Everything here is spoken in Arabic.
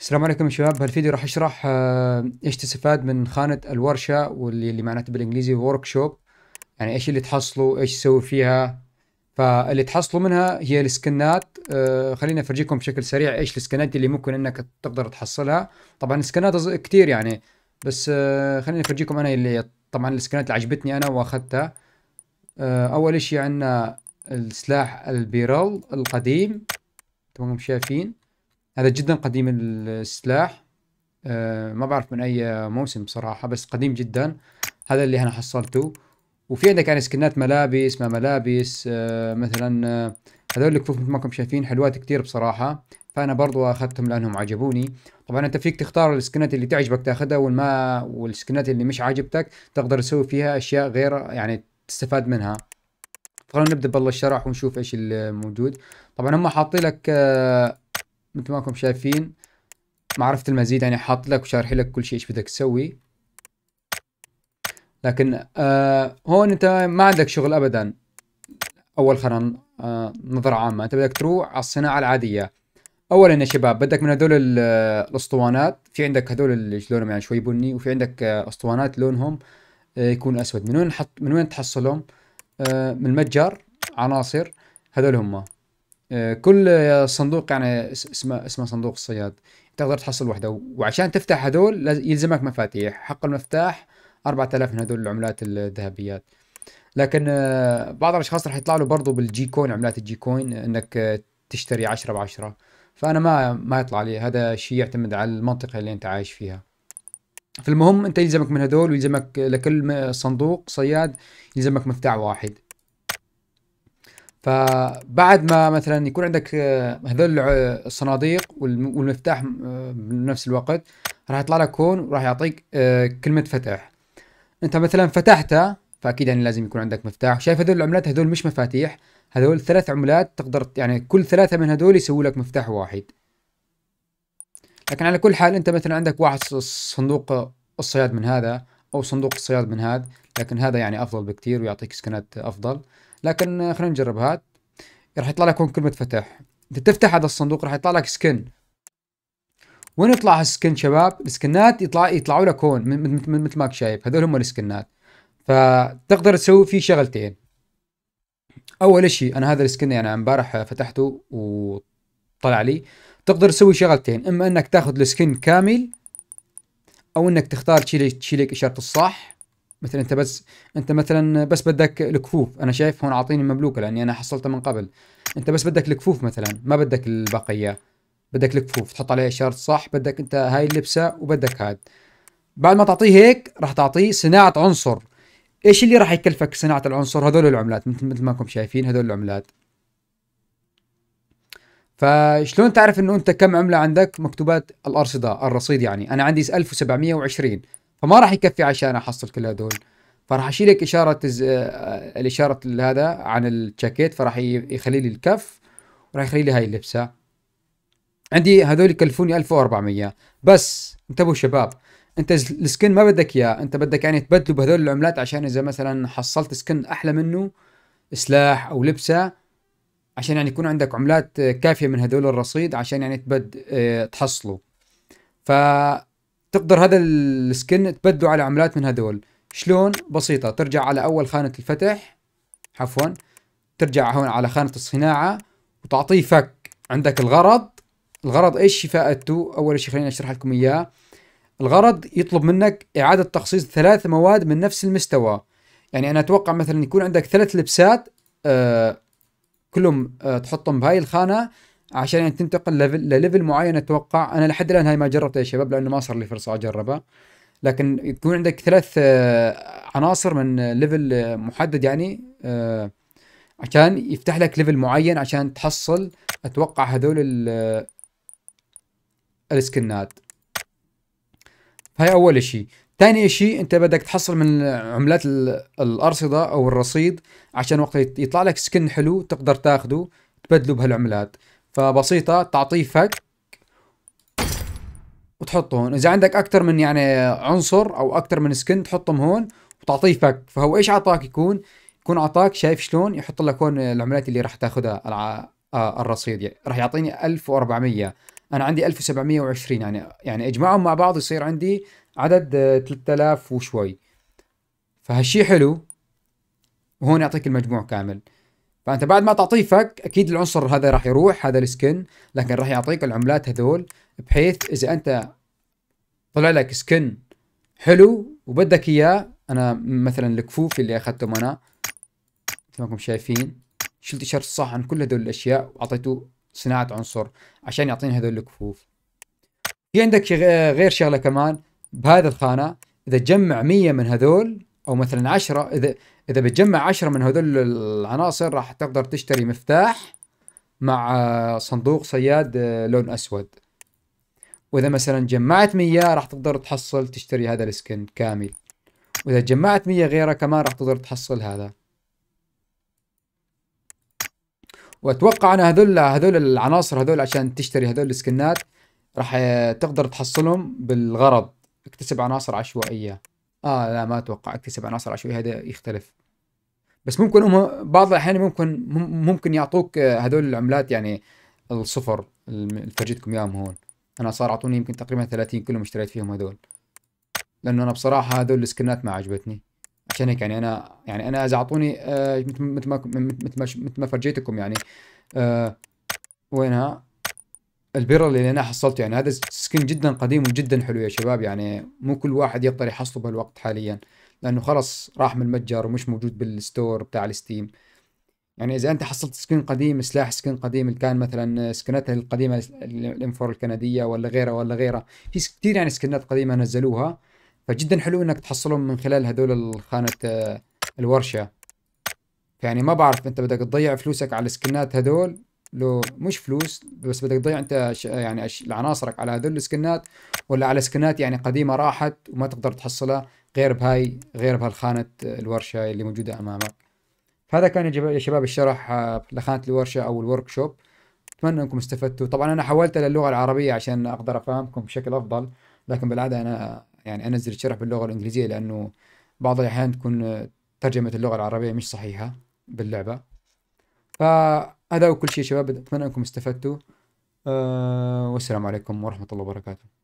السلام عليكم يا شباب بهالفيديو راح اشرح آه، ايش تستفاد من خانة الورشة واللي اللي معناته بالانجليزي ورك شوب يعني ايش اللي تحصلوا ايش تسوي فيها فاللي تحصلوا منها هي السكنات آه خليني افرجيكم بشكل سريع ايش السكنات اللي ممكن انك تقدر تحصلها طبعا السكنات كتير يعني بس آه، خليني افرجيكم انا اللي طبعا السكنات اللي عجبتني انا واخذتها آه، اول شيء عندنا السلاح البيرل القديم تمام شايفين هذا جدا قديم السلاح أه ما بعرف من اي موسم بصراحه بس قديم جدا هذا اللي انا حصلته وفي عندك يعني سكنات ملابس ما ملابس أه مثلا آه، هذول الكفوف مثل ما انكم شايفين حلوات كثير بصراحه فانا برضو اخذتهم لانهم عجبوني طبعا انت فيك تختار السكنات اللي تعجبك تاخذها والما والسكنات اللي مش عاجبتك تقدر تسوي فيها اشياء غير يعني تستفاد منها خلونا نبدا بالله الشرح ونشوف ايش الموجود طبعا هم حاطين لك آه، مثل ما راكم شايفين معرفة المزيد يعني حاط لك وشارح لك كل شيء ايش بدك تسوي لكن آه هون انت ما عندك شغل ابدا اول خلينا آه نظرة عامة انت بدك تروح على الصناعة العادية اولا يا شباب بدك من هدول الاسطوانات في عندك هدول اللي لونهم يعني شوي بني وفي عندك آه، اسطوانات لونهم آه، يكون اسود من وين حط من وين تحصلهم آه، من المتجر عناصر هدول هم آه، كل صندوق يعني اسمه اسمه صندوق الصياد تقدر تحصل وحده وعشان تفتح هذول يلزمك مفاتيح حق المفتاح 4000 من هذول العملات الذهبيات لكن آه، بعض الاشخاص راح يطلع له برضه بالجي كوين عملات الجي كوين انك آه، تشتري 10 ب 10 فانا ما ما يطلع لي هذا شيء يعتمد على المنطقه اللي انت عايش فيها فالمهم انت يلزمك من هذول ويلزمك لكل صندوق صياد يلزمك مفتاح واحد فبعد ما مثلا يكون عندك آه، هذول آه، الصناديق والمفتاح آه، بنفس الوقت راح يطلع لك هون وراح يعطيك كلمة فتح انت مثلا فتحته فاكيد يعني لازم يكون عندك مفتاح شايف هذول العملات هذول مش مفاتيح هذول ثلاث عملات تقدر يعني كل ثلاثة من هذول يسوي لك مفتاح واحد لكن على كل حال انت مثلا عندك واحد صندوق الصياد من هذا او صندوق الصياد من هذا لكن هذا يعني افضل بكثير ويعطيك سكنات افضل لكن خلينا نجرب هاد راح يطلع لك هون كلمه فتح انت تفتح هذا الصندوق راح يطلع لك سكن وين يطلع السكن شباب السكنات يطلع يطلعوا لك هون مثل ما شايف هذول هم السكنات فتقدر تسوي فيه شغلتين اول شيء انا هذا السكن يعني امبارح فتحته وطلع لي تقدر تسوي شغلتين اما انك تاخذ السكن كامل او انك تختار تشيل تشيل اشاره الصح مثلا انت بس انت مثلا بس بدك الكفوف انا شايف هون اعطيني مملوكه لاني انا حصلتها من قبل انت بس بدك الكفوف مثلا ما بدك البقيه بدك الكفوف تحط عليه اشاره صح بدك انت هاي اللبسه وبدك هاد بعد ما تعطيه هيك راح تعطيه صناعه عنصر ايش اللي راح يكلفك صناعه العنصر هذول العملات مثل ما انكم شايفين هذول العملات فشلون تعرف انه انت كم عمله عندك مكتوبات الارصده الرصيد يعني انا عندي 1720 فما راح يكفي عشان احصل كل هذول فراح اشيل لك اشاره الز... آه، الاشاره هذا عن الجاكيت فراح يخلي لي الكف وراح يخلي لي هاي اللبسه عندي هذول يكلفوني 1400 بس انتبهوا شباب انت السكن ما بدك اياه انت بدك يعني تبدله بهذول العملات عشان اذا مثلا حصلت سكن احلى منه سلاح او لبسه عشان يعني يكون عندك عملات كافيه من هذول الرصيد عشان يعني تبد آه، تحصله ف تقدر هذا السكن تبدله على عملات من هدول شلون بسيطة ترجع على أول خانة الفتح عفوا ترجع هون على خانة الصناعة وتعطيه فك عندك الغرض الغرض ايش شفاءته اول شيء خليني اشرح لكم اياه الغرض يطلب منك اعاده تخصيص ثلاث مواد من نفس المستوى يعني انا اتوقع مثلا يكون عندك ثلاث لبسات آه كلهم آه تحطهم بهاي الخانه عشان يعني تنتقل لليفل, لليفل معين اتوقع انا لحد الان هاي ما جربتها يا شباب لانه ما صار لي فرصه اجربها لكن يكون عندك ثلاث آه، عناصر من ليفل محدد يعني آه، عشان يفتح لك ليفل معين عشان تحصل اتوقع هذول آه، السكنات هاي اول شيء ثاني شيء انت بدك تحصل من عملات الارصده او الرصيد عشان وقت يطلع لك سكن حلو تقدر تاخده تبدله بهالعملات فبسيطة تعطيه فك وتحطه هون اذا عندك اكثر من يعني عنصر او اكثر من سكن تحطهم هون وتعطيه فك فهو ايش عطاك يكون يكون عطاك شايف شلون يحط لك هون العملات اللي راح تاخذها الع... آه، الرصيد يعني راح يعطيني 1400 انا عندي 1720 يعني يعني اجمعهم مع بعض يصير عندي عدد 3000 آه، وشوي فهالشي حلو وهون يعطيك المجموع كامل فانت بعد ما تعطيه فك اكيد العنصر هذا راح يروح هذا السكن لكن راح يعطيك العملات هذول بحيث اذا انت طلع لك سكن حلو وبدك اياه انا مثلا الكفوف اللي اخذتهم انا مثل ما انكم شايفين شلت شرط صح عن كل هذول الاشياء واعطيته صناعه عنصر عشان يعطيني هذول الكفوف في عندك غير شغله كمان بهذا الخانه اذا تجمع 100 من هذول او مثلا 10 اذا اذا بتجمع 10 من هذول العناصر راح تقدر تشتري مفتاح مع صندوق صياد لون اسود واذا مثلا جمعت 100 راح تقدر تحصل تشتري هذا السكن كامل واذا جمعت 100 غيره كمان راح تقدر تحصل هذا واتوقع ان هذول هذول العناصر هذول عشان تشتري هذول السكنات راح تقدر تحصلهم بالغرض اكتسب عناصر عشوائيه اه لا ما اتوقع اكتسب عناصر عشوائيه هذا يختلف بس ممكن هم بعض الاحيان ممكن ممكن يعطوك هذول العملات يعني الصفر اللي فرجيتكم اياهم هون انا صار اعطوني يمكن تقريبا 30 كلهم اشتريت فيهم هذول لانه انا بصراحه هذول السكنات ما عجبتني عشان هيك يعني انا يعني انا اذا اعطوني مثل ما مثل ما فرجيتكم يعني وينها البيرل اللي انا حصلته يعني هذا سكن جدا قديم وجدا حلو يا شباب يعني مو كل واحد يقدر يحصله بهالوقت حاليا لانه خلص راح من المتجر ومش موجود بالستور بتاع الستيم يعني اذا انت حصلت سكن قديم سلاح سكن قديم اللي كان مثلا سكناتها القديمه الانفور الكنديه ولا غيرها ولا غيرها في كثير يعني سكنات قديمه نزلوها فجدا حلو انك تحصلهم من خلال هذول الخانه آه، الورشه يعني ما بعرف انت بدك تضيع فلوسك على السكنات هذول لو مش فلوس بس بدك تضيع انت يعني عناصرك على هذول السكنات ولا على سكنات يعني قديمه راحت وما تقدر تحصلها غير بهاي غير بهالخانه الورشه اللي موجوده امامك فهذا كان يا شباب الشرح آه، لخانه الورشه او الورك شوب اتمنى انكم استفدتوا طبعا انا حولتها للغه العربيه عشان اقدر افهمكم بشكل افضل لكن بالعاده انا يعني انزل الشرح باللغه الانجليزيه لانه بعض الاحيان تكون ترجمه اللغه العربيه مش صحيحه باللعبه فهذا كل شيء شباب اتمنى انكم استفدتوا أه والسلام عليكم ورحمه الله وبركاته